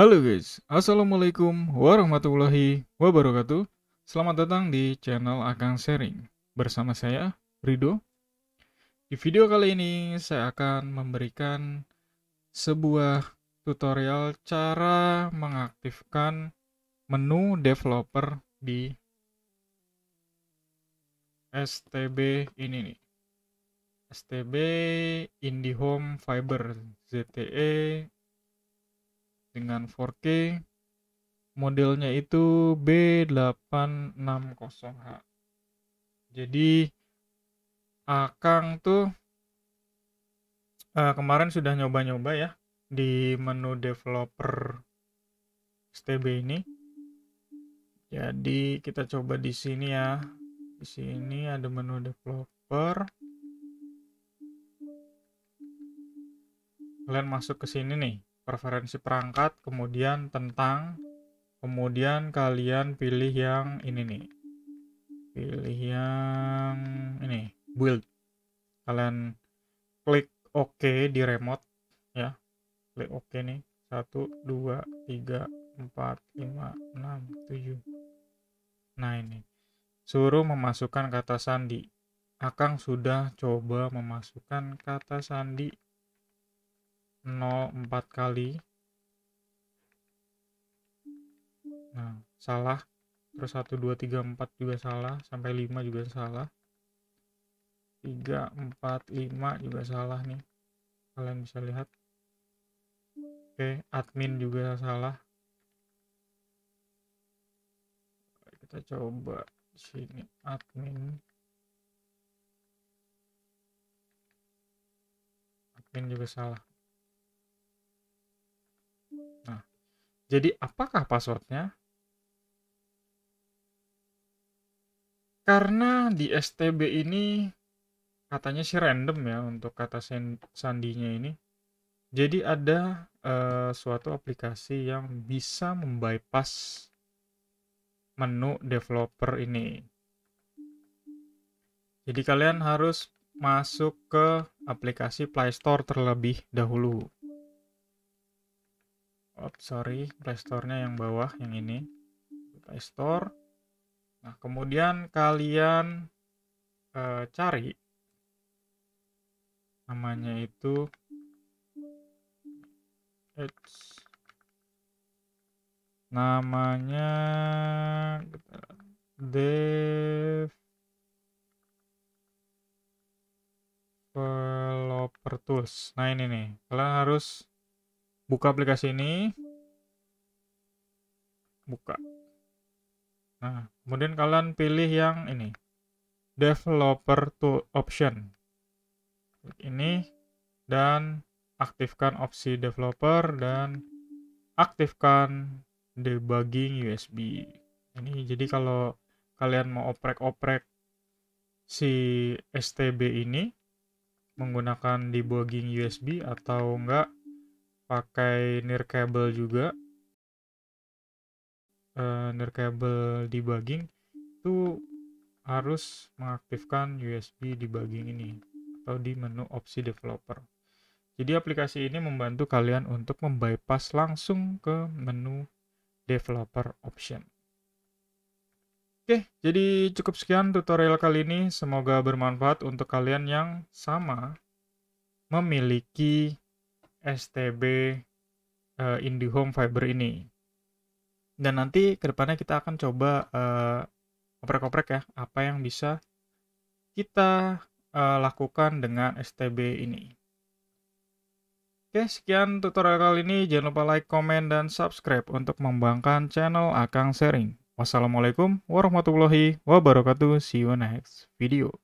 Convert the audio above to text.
Halo guys, Assalamualaikum warahmatullahi wabarakatuh Selamat datang di channel Akang Sharing Bersama saya, Rido Di video kali ini saya akan memberikan sebuah tutorial cara mengaktifkan menu developer di STB ini nih STB IndiHome Fiber ZTE dengan 4K modelnya itu B860H jadi Akang tuh uh, kemarin sudah nyoba-nyoba ya di menu developer STB ini jadi kita coba di sini ya di sini ada menu developer kalian masuk ke sini nih preferensi perangkat, kemudian tentang, kemudian kalian pilih yang ini nih. Pilih yang ini, build. Kalian klik OK di remote ya. Klik OK nih. satu dua tiga empat lima enam tujuh Nah, ini. Suruh memasukkan kata sandi. Akang sudah coba memasukkan kata sandi 04 kali. Nah, salah. Terus 1, 2, 3, 4 juga salah. Sampai 5 juga salah. 3, 4, 5 juga salah nih. Kalian bisa lihat. Oke, admin juga salah. Kita coba sini admin. Admin juga salah. Jadi apakah passwordnya? Karena di STB ini katanya sih random ya untuk kata sandinya ini. Jadi ada uh, suatu aplikasi yang bisa membypass menu developer ini. Jadi kalian harus masuk ke aplikasi Play Store terlebih dahulu oh, sorry playstore-nya yang bawah yang ini playstore nah kemudian kalian eh, cari namanya itu it's namanya developer tools nah ini nih kalian harus buka aplikasi ini buka nah kemudian kalian pilih yang ini developer to option klik ini dan aktifkan opsi developer dan aktifkan debugging USB ini jadi kalau kalian mau oprek-oprek si STB ini menggunakan debugging USB atau enggak pakai near cable juga uh, near cable debugging itu harus mengaktifkan USB debugging ini atau di menu opsi developer jadi aplikasi ini membantu kalian untuk membypass langsung ke menu developer option Oke, jadi cukup sekian tutorial kali ini. Semoga bermanfaat untuk kalian yang sama memiliki STB uh, eh, IndiHome Fiber ini. Dan nanti kedepannya kita akan coba koprek-koprek eh, uh, ya apa yang bisa kita uh, lakukan dengan STB ini. Oke, sekian tutorial kali ini. Jangan lupa like, komen, dan subscribe untuk membangkan channel Akang Sharing. Wassalamualaikum warahmatullahi wabarakatuh. See you next video.